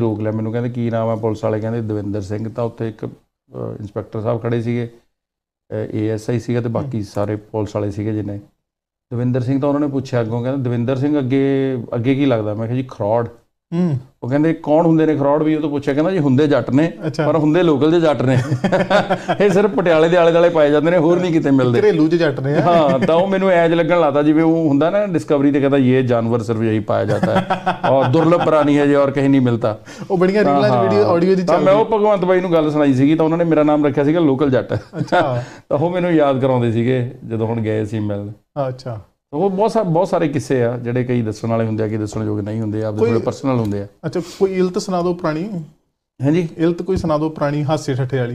ਰੋਕ ਲਿਆ ਮੈਨੂੰ ਕਹਿੰਦੇ ਕੀ ਨਾਮ ਆ ਪੁਲਿਸ ਵਾਲੇ ਕਹਿੰਦੇ ਦਵਿੰਦਰ ਸਿੰਘ ਤਾਂ ਉੱਥੇ ਇੱਕ ਇੰਸਪੈਕਟਰ ਸਾਹਿਬ ਖੜੇ ਸੀਗੇ ਏਐਸਆਈ ਸੀਗਾ ਤੇ ਬਾਕੀ ਸਾਰੇ ਪੁਲਿਸ ਵਾਲੇ ਸੀਗੇ ਜਿਹਨੇ ਦਵਿੰਦਰ ਸਿੰਘ ਤਾਂ ਉਹਨਾਂ ਨੇ ਪੁੱਛਿਆ ਅੱਗੋਂ ਕਹਿੰਦਾ ਦਵਿੰਦਰ ਸਿੰਘ ਅੱਗੇ ਅੱਗੇ ਕੀ ਲੱਗਦਾ ਮੈਂ ਕਿਹਾ ਜੀ ਖਰੋੜ ਉਹ ਕਹਿੰਦੇ ਕੌਣ ਹੁੰਦੇ ਨੇ ਖਰੋੜ ਵੀ ਉਹ ਤੋਂ ਪੁੱਛਿਆ ਕਹਿੰਦਾ ਜੀ ਹੁੰਦੇ ਜੱਟ ਨੇ ਪਰ ਹੁੰਦੇ ਲੋਕਲ ਦੇ ਜੱਟ ਨੇ ਇਹ ਸਿਰਫ ਪਟਿਆਲੇ ਦੇ ਆਲੇ-ਦਾਲੇ ਪਾਏ ਜਾਂਦੇ ਨੇ ਹੋਰ ਨਹੀਂ ਕਿਤੇ ਮਿਲਦੇ ਘਰੇਲੂ ਲੂਜ ਜੱਟ ਨੇ ਹਾਂ ਤਾਂ ਉਹ ਮੈਨੂੰ ਐਜ ਲੱਗਣ ਲਾਤਾ ਜਿਵੇਂ ਉਹ ਹੁੰਦਾ ਨਾ ਡਿਸਕਵਰੀ ਤੇ ਕਹਿੰਦਾ ਇਹ ਜਾਨਵਰ ਸਿਰਫ ਯਹੀ ਪਾਇਆ ਜਾਂਦਾ ਹੈ ਔਰ ਦੁਰਲਭ ਪ੍ਰਾਣੀ ਹੈ ਜੇ ਔਰ ਕਹੀਂ ਨਹੀਂ ਮਿਲਦਾ ਉਹ ਬੜੀਆਂ ਰੀਲਾਂ ਚ ਵੀਡੀਓ ਆਡੀਓ ਦੀ ਚੱਲਦੀ ਮੈਂ ਉਹ ਭਗਵੰਤ ਬਾਈ ਨੂੰ ਗੱਲ ਸੁਣਾਈ ਸੀਗੀ ਤਾਂ ਉਹਨਾਂ ਨੇ ਮੇਰਾ ਨਾਮ ਰੱਖਿਆ ਸੀਗਾ ਲੋਕਲ ਜੱਟ ਅੱਛਾ ਤਾਂ ਉਹ ਮੈਨੂੰ ਯਾਦ ਕਰਾਉਂਦੇ ਸੀਗੇ ਜਦੋਂ ਹੁਣ ਗਏ ਸੀ ਮਿਲਣ ਅੱਛਾ ਉਹ ਬਹੁਤ ਸਾਰੇ ਬਹੁਤ ਸਾਰੇ ਕਿੱਸੇ ਆ ਜਿਹੜੇ ਕਈ ਦੱਸਣ ਵਾਲੇ ਹੁੰਦੇ ਆ ਕਿ ਦੱਸਣ ਯੋਗ ਨਹੀਂ ਹੁੰਦੇ ਆਪਦੇ ਥੋੜੇ ਪਰਸਨਲ ਹੁੰਦੇ ਆ ਅੱਛਾ ਕੋਈ ਇਲਤ ਸੁਣਾ ਦਿਓ ਪੁਰਾਣੀ ਹਾਂਜੀ ਇਲਤ ਕੋਈ ਸੁਣਾ ਦਿਓ ਪੁਰਾਣੀ ਹਾਸੇ ਠੱਠੇ ਵਾਲੀ